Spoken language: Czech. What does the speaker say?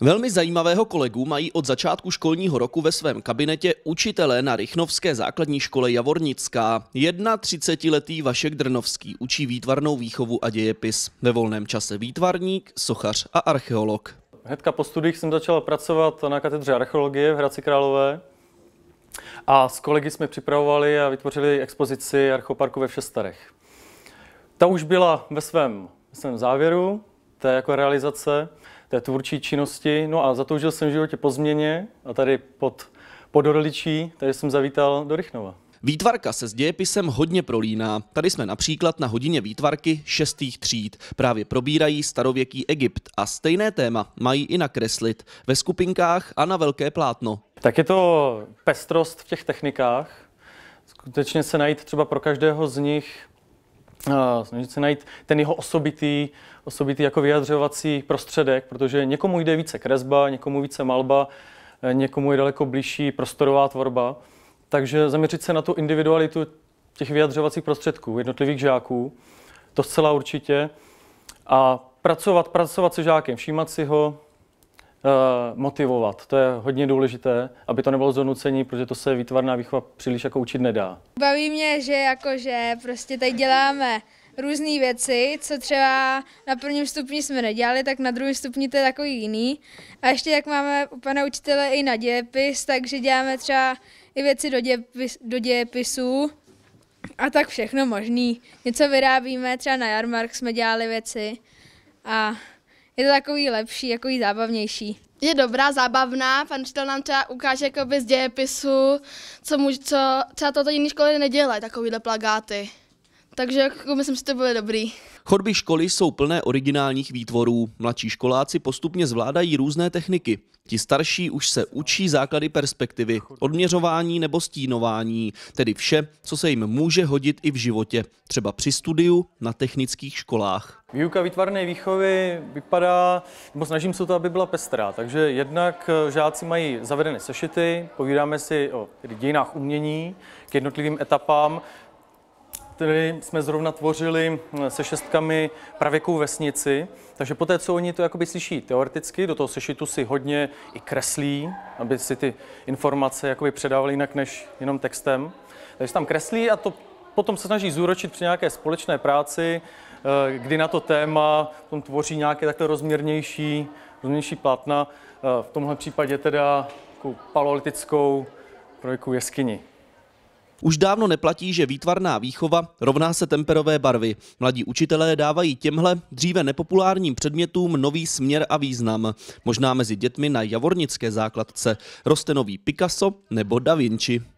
Velmi zajímavého kolegu mají od začátku školního roku ve svém kabinetě učitelé na Rychnovské základní škole Javornická. 31-letý Vašek Drnovský učí výtvarnou výchovu a dějepis. Ve volném čase výtvarník, sochař a archeolog. Hnedka po studiích jsem začal pracovat na katedře archeologie v Hradci Králové. A s kolegy jsme připravovali a vytvořili expozici Archoparku ve Všestarech. Ta už byla ve svém, ve svém závěru, to je jako realizace té tvůrčí činnosti. No a zatoužil jsem v životě po změně a tady pod podorličí, tady jsem zavítal do Rychnova. Výtvarka se s dějepisem hodně prolíná. Tady jsme například na hodině výtvarky šestých tříd. Právě probírají starověký Egypt a stejné téma mají i nakreslit ve skupinkách a na velké plátno. Tak je to pestrost v těch technikách. Skutečně se najít třeba pro každého z nich Eh, snažit se najít ten jeho osobitý, osobitý jako vyjadřovací prostředek, protože někomu jde více kresba, někomu více malba, eh, někomu je daleko blížší prostorová tvorba. Takže zaměřit se na tu individualitu těch vyjadřovacích prostředků jednotlivých žáků, to zcela určitě. A pracovat, pracovat se žákem, všímat si ho, Eh, motivovat. To je hodně důležité, aby to nebylo zonucení, protože to se výtvarná výchova příliš jako učit nedá. Baví mě, že jakože prostě tady děláme různé věci, co třeba na prvním stupni jsme nedělali, tak na druhém stupni to je takový jiný. A ještě jak máme u pana učitele i na dějepis, takže děláme třeba i věci do, dějepis, do dějepisů a tak všechno možný. Něco vyrábíme, třeba na jarmark jsme dělali věci a je to takový lepší, takový zábavnější. Je dobrá, zábavná, pan učitel nám třeba ukáže jakoby z dějepisu, co, může, co třeba toto jiné školy nedělají, takovýhle plagáty. Takže jako myslím si, to bude dobrý. Chodby školy jsou plné originálních výtvorů. Mladší školáci postupně zvládají různé techniky. Ti starší už se učí základy perspektivy, odměřování nebo stínování, tedy vše, co se jim může hodit i v životě, třeba při studiu na technických školách. Výuka výtvarné výchovy vypadá, nebo snažím se to, aby byla pestrá, takže jednak eh, žáci mají zavedené sešity, povídáme si o dějinách umění k jednotlivým etapám, který jsme zrovna tvořili eh, se šestkami pravěkou vesnici. Takže poté, co oni to jakoby slyší teoreticky, do toho sešitu si hodně i kreslí, aby si ty informace jakoby předávali jinak než jenom textem. Takže tam kreslí a to potom se snaží zúročit při nějaké společné práci, eh, kdy na to téma tom tvoří nějaké takhle rozměrnější, rozměrnější plátna, eh, v tomhle případě teda palolitickou projeku jeskyni. Už dávno neplatí, že výtvarná výchova rovná se temperové barvy. Mladí učitelé dávají těmhle dříve nepopulárním předmětům nový směr a význam. Možná mezi dětmi na javornické základce roste nový Picasso nebo Da Vinci.